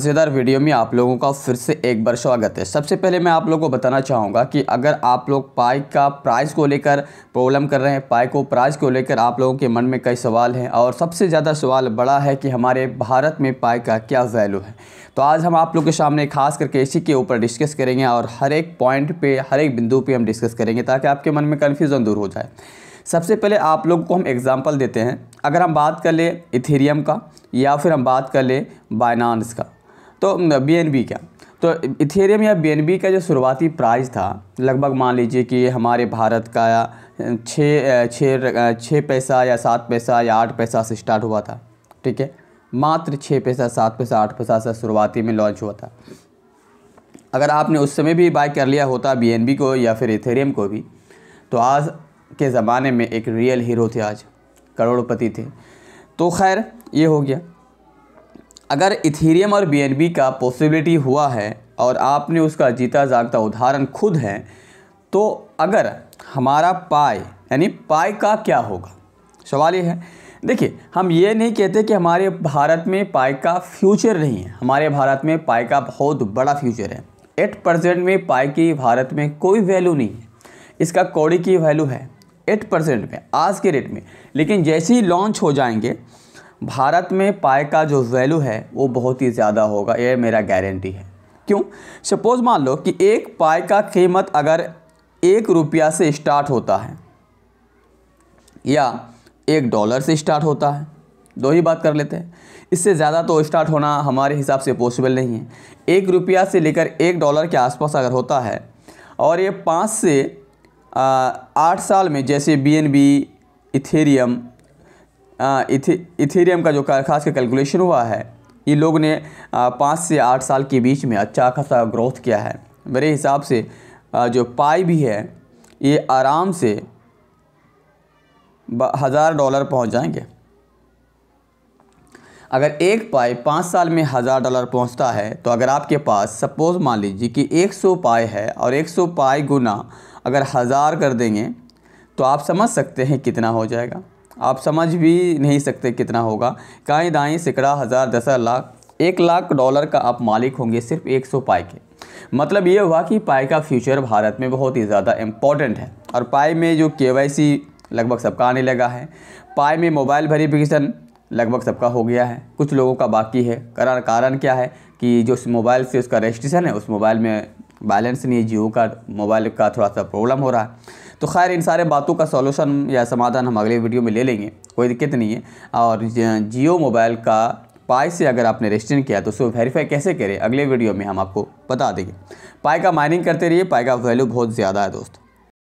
मज़ेदार वीडियो में आप लोगों का फिर से एक बार स्वागत है सबसे पहले मैं आप लोगों को बताना चाहूँगा कि अगर आप लोग पाई का प्राइस को लेकर प्रॉब्लम कर रहे हैं पाई को प्राइस को लेकर आप लोगों के मन में कई सवाल हैं और सबसे ज़्यादा सवाल बड़ा है कि हमारे भारत में पाई का क्या वैल्यू है तो आज हम आप लोग के सामने खास करके इसी के ऊपर डिस्कस करेंगे और हर एक पॉइंट पर हर एक बिंदु पर हम डिस्कस करेंगे ताकि आपके मन में कन्फ्यूज़न दूर हो जाए सबसे पहले आप लोगों को हम एग्ज़ाम्पल देते हैं अगर हम बात कर लें इथेरियम का या फिर हम बात कर लें बाइनानस का तो बी का तो इथेरियम या बी का जो शुरुआती प्राइस था लगभग मान लीजिए कि हमारे भारत का छः छः छः पैसा या सात पैसा या आठ पैसा से स्टार्ट हुआ था ठीक है मात्र छः पैसा सात पैसा आठ पैसा से शुरुआती में लॉन्च हुआ था अगर आपने उस समय भी बाय कर लिया होता बी को या फिर इथेरियम को भी तो आज के ज़माने में एक रियल हीरो थे आज करोड़पति थे तो खैर ये हो गया अगर इथेरियम और बी का पॉसिबिलिटी हुआ है और आपने उसका जीता जागता उदाहरण खुद है तो अगर हमारा पाई यानी पाई का क्या होगा सवाल ये है देखिए हम ये नहीं कहते कि हमारे भारत में पाई का फ्यूचर नहीं है हमारे भारत में पाई का बहुत बड़ा फ्यूचर है एट परसेंट में पाई की भारत में कोई वैल्यू नहीं है इसका कौड़ी की वैल्यू है एट परसेंट में आज के रेट में लेकिन जैसे ही लॉन्च हो जाएंगे भारत में पाए का जो वैल्यू है वो बहुत ही ज़्यादा होगा ये मेरा गारंटी है क्यों सपोज़ मान लो कि एक पाए का कीमत अगर एक रुपया से स्टार्ट होता है या एक डॉलर से स्टार्ट होता है दो ही बात कर लेते हैं इससे ज़्यादा तो स्टार्ट होना हमारे हिसाब से पॉसिबल नहीं है एक रुपया से लेकर एक डॉलर के आसपास अगर होता है और ये पाँच से आठ साल में जैसे बी एन बी इथेरियम इथे इथेरियम का जो खास कर कैलकुलेशन हुआ है ये लोग ने पाँच से आठ साल के बीच में अच्छा खासा ग्रोथ किया है मेरे हिसाब से जो पाई भी है ये आराम से हज़ार डॉलर पहुंच जाएंगे अगर एक पाए पाँच साल में हज़ार डॉलर पहुंचता है तो अगर आपके पास सपोज़ मान लीजिए कि एक सौ पाए है और एक सौ पाए गुना अगर हज़ार कर देंगे तो आप समझ सकते हैं कितना हो जाएगा आप समझ भी नहीं सकते कितना होगा काएँ दाएँ सिकड़ा हज़ार दसा लाख एक लाख डॉलर का आप मालिक होंगे सिर्फ एक सौ पाई के मतलब ये हुआ कि पाई का फ्यूचर भारत में बहुत ही ज़्यादा इम्पॉर्टेंट है और पाई में जो के लगभग सबका आने लगा है पाई में मोबाइल वेरीफिकेशन लगभग सबका हो गया है कुछ लोगों का बाकी है कारण कारण क्या है कि जो उस मोबाइल से उसका रजिस्ट्रेशन है उस मोबाइल में बैलेंस नहीं है जियो का मोबाइल का थोड़ा सा प्रॉब्लम हो रहा है तो खैर इन सारे बातों का सॉल्यूशन या समाधान हम अगले वीडियो में ले लेंगे कोई दिक्कत नहीं है और जियो मोबाइल का पाई से अगर आपने रजिस्ट्रेशन किया तो उसको वेरीफाई कैसे करें अगले वीडियो में हम आपको बता देंगे पाई का माइनिंग करते रहिए पाई का वैल्यू बहुत ज़्यादा है दोस्तों